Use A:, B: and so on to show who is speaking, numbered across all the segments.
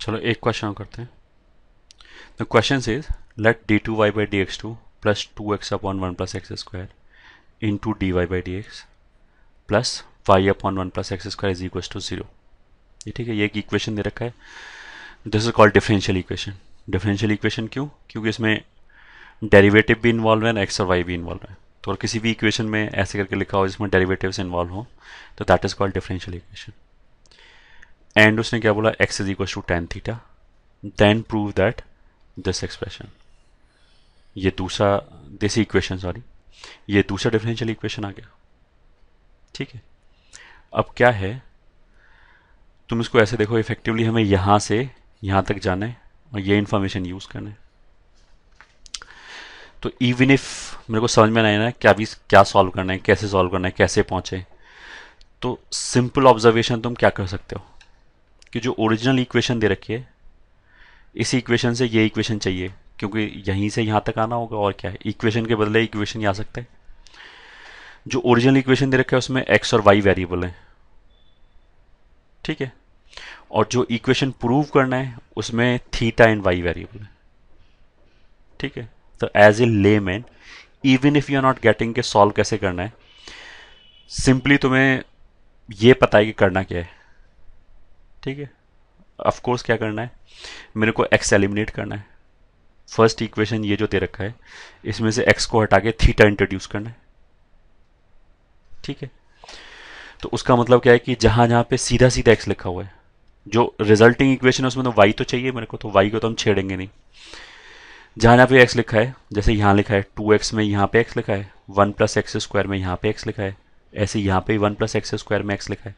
A: चलो एक क्वेश्चन करते हैं the question is let d two y by d x two plus two x upon one plus x square into d y by d x plus y upon one plus x square is equal to zero ये ठीक है ये एक equation दे रखा है this is called differential equation differential equation क्यों क्योंकि इसमें डेरिवेटिव भी इन्वॉल्व है एक्स और वाई भी इन्वॉल्व है तो और किसी भी इक्वेशन में ऐसे करके लिखा हो जिसमें डेरिवेटिव्स इन्वॉल्व हो तो that is called differential equation and उसने क्या बोला x is equal to tan theta then prove that this expression ये दूसरा दिस इक्वेशन सॉरी ये दूसरा डिफरेंशियल इक्वेशन आ गया ठीक है अब क्या है तुम इसको ऐसे देखो इफेक्टिवली हमें यहाँ से यहाँ तक जाना है और ये इन्फॉर्मेशन यूज़ करना है तो इवन इफ मेरे को समझ में नहीं आना क्या भी क्या सॉल्व करना है कैसे सॉल्व करना है कैसे पहुँचे तो सिंपल ऑब्जर्वेशन तुम क्या कर सकते हो कि जो ओरिजिनल इक्वेशन दे रखी है इस इक्वेशन से ये इक्वेशन चाहिए क्योंकि यहीं से यहाँ तक आना होगा और क्या है इक्वेशन के बदले इक्वेशन ही आ सकता है जो ओरिजिनल इक्वेशन दे रखा है उसमें एक्स और वाई वेरिएबल हैं ठीक है और जो इक्वेशन प्रूव करना है उसमें थीटा एंड वाई वेरिएबल है ठीक है तो as a lay man even if you are not getting के सॉल्व कैसे करना है सिंपली तुम्हें ये पता है कि करना क्या है ठीक है ऑफ कोर्स क्या करना है मेरे को एक्स एलिमिनेट करना है फर्स्ट इक्वेशन ये जो दे रखा है इसमें से एक्स को हटा के थीटा इंट्रोड्यूस करना है ठीक है तो उसका मतलब क्या है कि जहां जहां पे सीधा सीधा एक्स लिखा हुआ है जो रिजल्टिंग इक्वेशन है उसमें तो वाई तो चाहिए मेरे को तो वाई को तो हम छेड़ेंगे नहीं जहां जहां पे एक्स लिखा है जैसे यहां लिखा है टू एक्स में यहां पे एक्स लिखा है वन प्लस एक्स स्क्वायर में यहां पे एक्स लिखा है ऐसे यहां पे वन प्लस एक्स स्क्वायर में एक्स लिखा है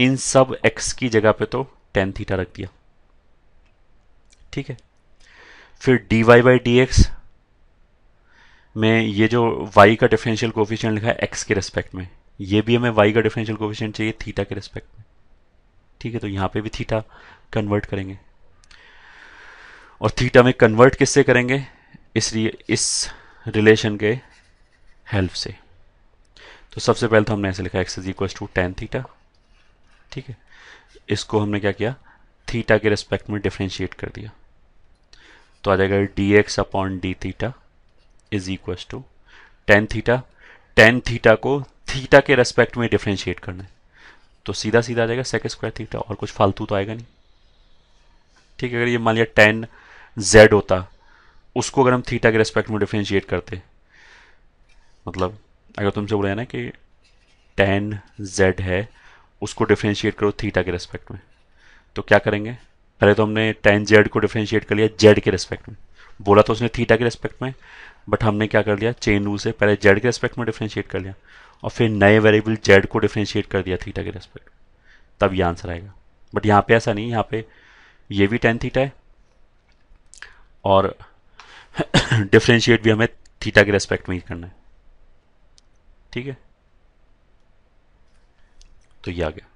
A: इन सब एक्स की जगह पे तो टेन थीटा रख दिया ठीक है फिर d y by d x में ये जो y का डिफरेंशियल कोफिशियंट लिखा है x के रेस्पेक्ट में ये भी हमें y का डिफरेंशियल कोफिशियंट चाहिए थीटा के रेस्पेक्ट में ठीक है तो यहां पे भी थीटा कन्वर्ट करेंगे और थीटा में कन्वर्ट किससे करेंगे इसलिए इस रिलेशन के हेल्प से तो सबसे पहले तो हमने ऐसे लिखा x is equal to tan theta ठीक है इसको हमने क्या किया थीटा के रेस्पेक्ट में डिफ्रेंशिएट कर दिया तो आ जाएगा d x upon d theta is equal to tan theta tan theta को थीटा के रेस्पेक्ट में डिफ्रेंशिएट करना है तो सीधा सीधा आ जाएगा सेक स्क्वायर थीटा और कुछ फालतू तो आएगा नहीं ठीक है अगर ये मान लिया टेन जेड होता उसको अगर हम थीटा के रेस्पेक्ट में डिफ्रेंशिएट करते मतलब अगर तुमसे बोले ना कि टेन जेड है उसको डिफ्रेंशिएट करो थीटा के रेस्पेक्ट में तो क्या करेंगे पहले तो हमने टेन जेड को डिफ्रेंशिएट कर लिया जेड के रेस्पेक्ट में बोला तो उसने थीटा के रेस्पेक्ट में बट हमने क्या कर लिया चेन रूल से पहले जेड के रेस्पेक्ट में डिफ्रेंशिएट कर लिया और फिर नए वेरिएबल जेड को डिफ्रेंशिएट कर दिया थीटा के रेस्पेक्ट तब ये आंसर आएगा बट यहाँ पे ऐसा नहीं यहाँ पे ये भी टेन थीटा है और डिफ्रेंशिएट भी हमें थीटा के रेस्पेक्ट में ही करना है ठीक है तो ये आ गया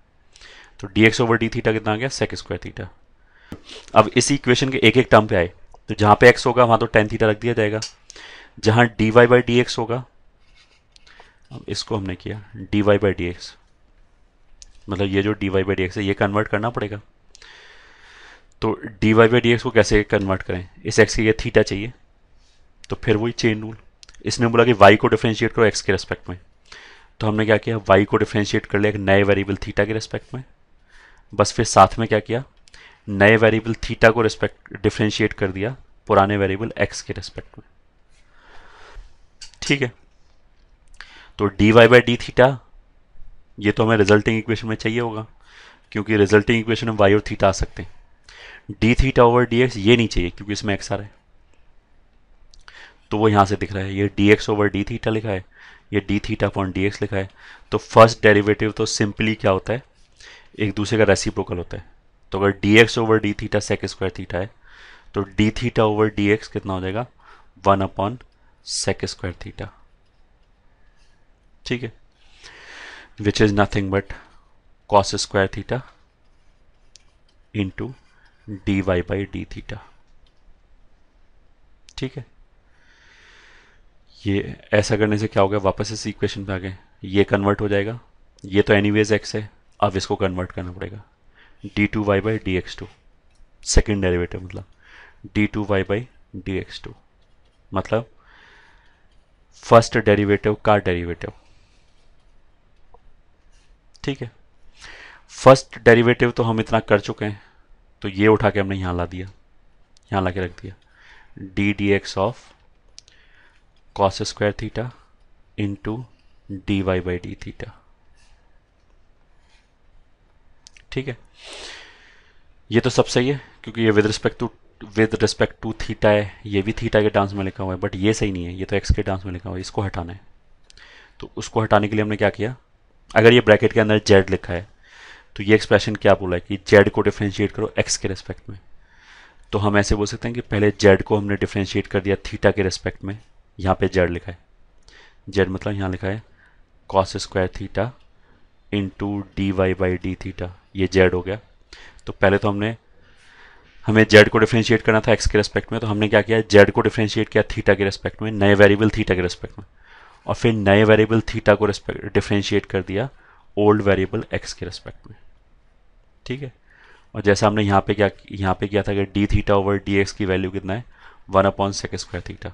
A: तो d x over d theta कितना आ गया सेक स्क्वायर थीटा अब इसी इक्वेशन के एक एक टर्म पे आए तो जहां पे एक्स होगा वहां तो टेन थीटा रख दिया जाएगा जहां d y by d x होगा अब इसको हमने किया d y by d x मतलब ये जो d y by d x है ये कन्वर्ट करना पड़ेगा तो d y by d x को कैसे कन्वर्ट करें इस एक्स के लिए थीटा चाहिए तो फिर वही चेन रूल इसने बोला कि वाई को डिफ्रेंशिएट करो एक्स के रेस्पेक्ट में तो हमने क्या किया वाई को डिफ्रेंशिएट कर लिया एक नए वेरिएबल थीटा के रिस्पेक्ट में बस फिर साथ में क्या किया नए वेरिएबल थीटा को रिस्पेक्ट डिफ्रेंशिएट कर दिया पुराने वेरिएबल एक्स के रिस्पेक्ट में ठीक है तो d y by d theta ये तो हमें रिजल्टिंग इक्वेशन में चाहिए होगा क्योंकि रिजल्टिंग इक्वेशन में वाई और थीटा आ सकते हैं d theta over d x ये नहीं चाहिए क्योंकि इसमें एक्स आ रहा है तो वो यहाँ से दिख रहा है ये d x over d theta लिखा है ये d theta upon d x लिखा है तो फर्स्ट डेरिवेटिव तो सिंपली क्या होता है एक दूसरे का रेसिप्रोकल होता है तो अगर d x over d theta sec square theta है तो d theta over d x कितना हो जाएगा one upon sec square theta ठीक है which is nothing but cos square theta into d y by d theta ठीक है ये ऐसा करने से क्या हो गया वापस इस इक्वेशन पे आ गए ये कन्वर्ट हो जाएगा ये तो एनी वेज एक्स है अब इसको कन्वर्ट करना पड़ेगा d two y by d x two second derivative मतलब d two y by d x two मतलब फर्स्ट डेरिवेटिव का डेरिवेटिव ठीक है फर्स्ट डेरिवेटिव तो हम इतना कर चुके हैं तो ये उठा के हमने यहाँ ला दिया यहाँ ला के रख दिया d d x of cos square theta into d y by d theta ठीक है ये तो सब सही है क्योंकि ये with respect to with respect to theta है ये भी थीटा के टर्म्स में लिखा हुआ है बट ये सही नहीं है ये तो एक्स के टर्म्स में लिखा हुआ है इसको हटाना है तो उसको हटाने के लिए हमने क्या किया अगर ये ब्रैकेट के अंदर जेड लिखा है तो ये एक्सप्रेशन क्या बोला है कि जेड को डिफ्रेंशिएट करो एक्स के रिस्पेक्ट में तो हम ऐसे बोल सकते हैं कि पहले जेड को हमने डिफ्रेंशिएट कर दिया थीटा के रिस्पेक्ट में यहाँ पे जेड लिखा है जेड मतलब यहाँ लिखा है cos square theta into d y by d theta ये जेड हो गया तो पहले तो हमने हमें जेड को डिफ्रेंशिएट करना था एक्स के रेस्पेक्ट में तो हमने क्या किया जेड को डिफ्रेंशिएट किया थीटा के रेस्पेक्ट में नए वेरिएबल थीटा के रेस्पेक्ट में और फिर नए वेरिएबल थीटा को रेस्पेक्ट डिफ्रेंशिएट कर दिया ओल्ड वेरिएबल एक्स के रेस्पेक्ट में ठीक है और जैसा हमने यहाँ पे क्या यहाँ पे किया था कि d theta over d x की वैल्यू कितना है one upon sec square theta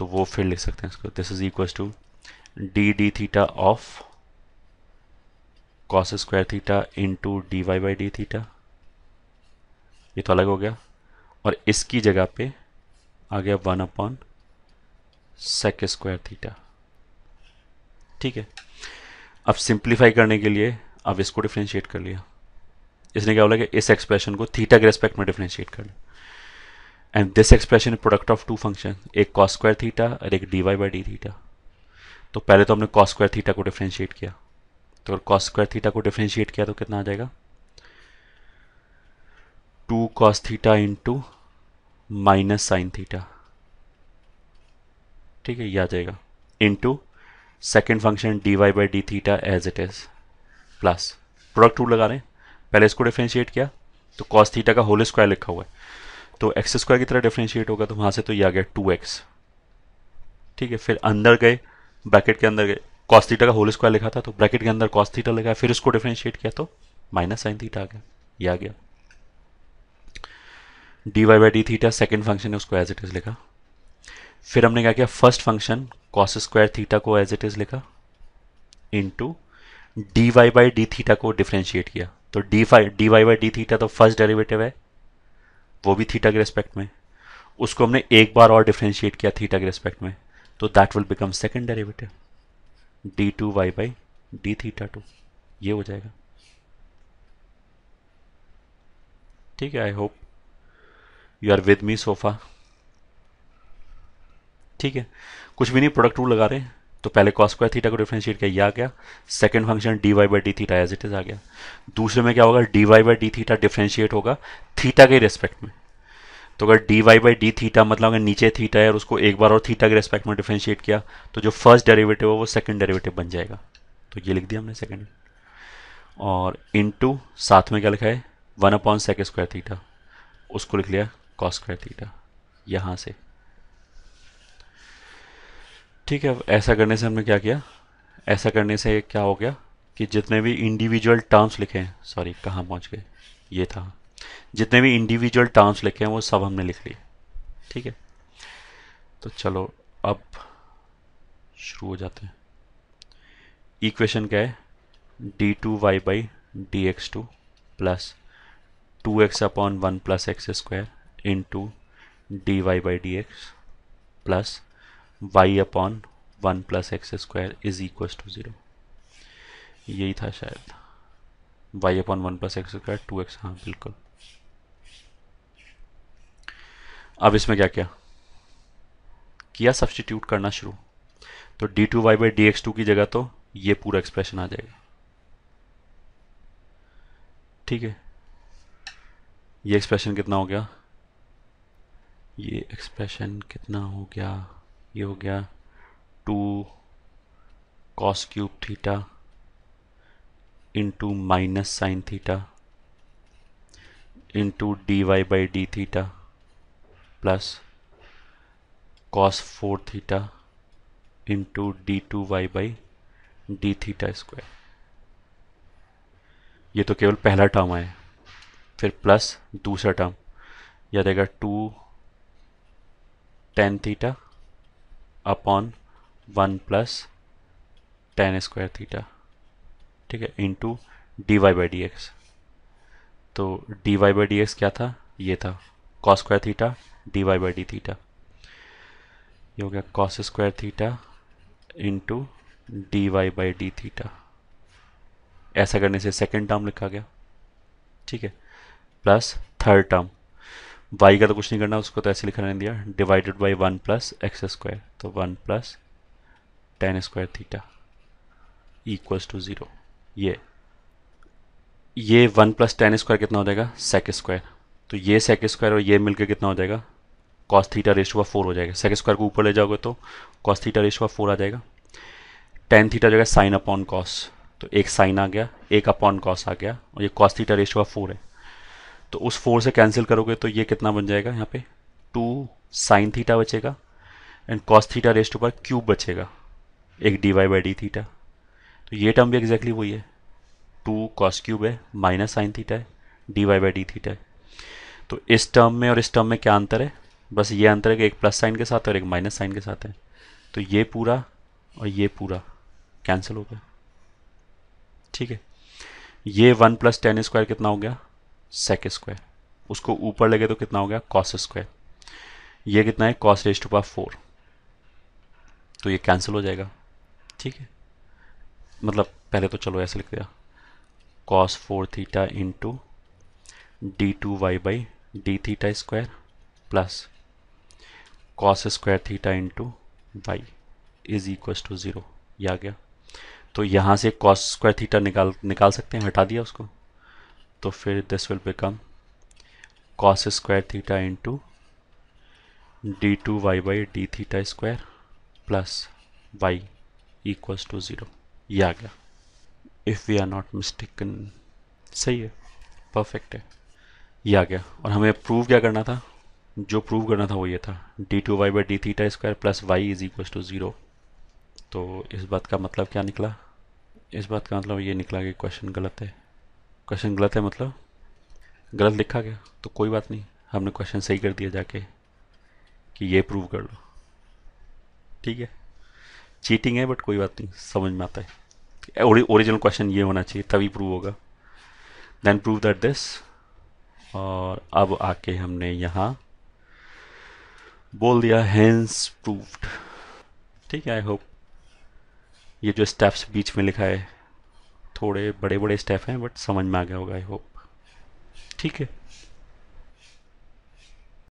A: तो वो फिर लिख सकते हैं इसको this is equal to d d theta of cos square theta into d y by d theta ये तो अलग हो गया और इसकी जगह पे आ गया one upon sec square theta ठीक है अब सिंप्लीफाई करने के लिए अब इसको डिफ्रेंशिएट कर लिया इसने क्या बोला कि इस एक्सप्रेशन को थीटा के रेस्पेक्ट में डिफ्रेंशिएट कर लिया and this expression product of two function एक कॉस स्क्वायर थीटा और एक d y by d theta तो पहले तो हमने कॉस स्क्वायर थीटा को डिफ्रेंशिएट किया तो अगर cos square theta को डिफ्रेंशिएट किया तो कितना आ जाएगा 2 cos theta into minus sine theta ठीक है ये आ जाएगा into second function d y y by d theta as it is plus product rule लगा रहे हैं पहले इसको डिफ्रेंशिएट किया तो कॉस थीटा का होल स्क्वायर लिखा हुआ है तो एक्स स्क्वायर की तरह डिफ्रेंशिएट होगा तो वहां से तो ये आ गया टू एक्स ठीक है फिर अंदर गए ब्रैकेट के अंदर गए कॉस थीटा का होल स्क्वायर लिखा था तो ब्रैकेट के अंदर कॉस थीटा लिखा फिर उसको डिफ्रेंशिएट किया तो माइनस साइन थीटा आ गया ये आ गया d y by d theta second function है उसको एज इट इज़ लिखा फिर हमने क्या किया first function cos square theta को एज इट इज़ लिखा into d y by d theta को डिफ्रेंशिएट किया तो d phi d y by d theta तो फर्स्ट डेरिवेटिव है वो भी थीटा के रेस्पेक्ट में उसको हमने एक बार और डिफ्रेंशिएट किया थीटा के रेस्पेक्ट में तो that will become second derivative d two y by d theta two ये हो जाएगा ठीक है I hope you are with me so far ठीक है कुछ भी नहीं प्रोडक्ट रूल लगा रहे हैं तो पहले कॉस स्क्वायर थीटा को डिफ्रेंशिएट किया ये आ गया second function d y by d theta as it is आ गया दूसरे में क्या होगा d y by d theta differentiate होगा थीटा के रेस्पेक्ट में तो अगर d y by d theta मतलब अगर नीचे थीटा है और उसको एक बार और थीटा के रेस्पेक्ट में डिफ्रेंशिएट किया तो जो फर्स्ट डेरिवेटिव है वो सेकंड डेरिवेटिव बन जाएगा तो ये लिख दिया हमने सेकंड और टू साथ में क्या लिखा है one upon sec square theta उसको लिख लिया कॉस स्क्वायर थीटा यहाँ से ठीक है ऐसा करने से हमने क्या किया ऐसा करने से क्या हो गया कि जितने भी इंडिविजुअल टर्म्स लिखे हैं सॉरी कहाँ पहुँच गए ये था जितने भी इंडिविजुअल टर्म्स लिखे हैं वो सब हमने लिख लिए ठीक है तो चलो अब शुरू हो जाते हैं इक्वेशन क्या है d two y by d x two plus two x upon one plus x square into d y by d x plus y upon one plus x square is equal to zero यही था शायद y upon one plus x square two x हाँ बिल्कुल अब इसमें क्या क्या किया सब्सटीट्यूट करना शुरू तो d two y by d x two की जगह तो ये पूरा एक्सप्रेशन आ जाएगा ठीक है ये एक्सप्रेशन कितना हो गया ये एक्सप्रेशन कितना हो गया ये हो गया two cos cube theta into minus sine theta into d y by d theta plus cos four theta into d two y by d theta square ये तो केवल पहला टर्म है फिर प्लस दूसरा टर्म याद आएगा two tan theta upon one plus tan square theta ठीक है into d y by d x तो d y by d x क्या था ये था cos square theta d y by d theta ये हो गया cos square theta into d y by d theta ऐसा करने से सेकेंड टर्म लिखा गया ठीक है प्लस थर्ड टर्म वाई का तो कुछ नहीं करना उसको तो ऐसे लिखा नहीं दिया divided by one plus x square तो one plus tan square theta equals to zero ये ये वन प्लस टेन स्क्वायर कितना हो जाएगा सेक स्क्वायर तो ये सेक स्क्वायर और ये मिलकर कितना हो जाएगा कॉस थीटा रेस्ट हुआ फोर हो जाएगा सेक स्क्वायर को ऊपर ले जाओगे तो कॉस थीटा रेस्ट हुआ फोर आ जाएगा टेन थीटा जाएगा साइन अपॉन कॉस तो एक साइन आ गया एक अपॉन कॉस आ गया और ये कॉस थीटा रेस्ट हुआ फोर है तो उस फोर से कैंसिल करोगे तो ये कितना बन जाएगा यहाँ पे टू साइन थीटा बचेगा एंड कॉस थीटा रेस्ट ऊपर क्यूब बचेगा एक d y by d theta तो ये टर्म भी एग्जैक्टली वही है टू कॉस क्यूब है माइनस साइन थीटा है d y by d theta है तो इस टर्म में और इस टर्म में क्या अंतर है बस ये अंतर है कि एक प्लस साइन के साथ और एक माइनस साइन के साथ है तो ये पूरा और ये पूरा कैंसिल हो गया ठीक है ये वन प्लस टेन स्क्वायर कितना हो गया सेक स्क्वायर उसको ऊपर लगे तो कितना हो गया कॉस स्क्वायर ये कितना है cos raised to power four तो ये कैंसिल हो जाएगा ठीक है मतलब पहले तो चलो ऐसे लिख दिया cos four theta into d two y by d theta square plus cos square theta into y is equal to zero आ गया तो यहाँ से कॉस स्क्वायर थीटा निकाल निकाल सकते हैं हटा दिया उसको तो फिर this will become cos square theta into d two y by d theta square plus y equals to zero ये आ गया if we are not mistaken सही है परफेक्ट है ये आ गया और हमें प्रूव क्या करना था जो प्रूव करना था वो ये था d two y by d theta square plus y is equal to zero तो इस बात का मतलब क्या निकला इस बात का मतलब ये निकला कि क्वेश्चन गलत है क्वेश्चन गलत है मतलब गलत लिखा गया तो कोई बात नहीं हमने क्वेश्चन सही कर दिया जाके कि ये प्रूव कर लो ठीक है चीटिंग है बट कोई बात नहीं समझ में आता है ओरिजिनल क्वेश्चन ये होना चाहिए तभी प्रूव होगा देन प्रूव दैट दिस और अब आके हमने यहाँ बोल दिया हैंस प्रूव्ड ठीक है आई होप ये जो स्टेप्स बीच में लिखा है थोड़े बड़े बड़े स्टेप हैं बट समझ में आ गया होगा आई होप ठीक है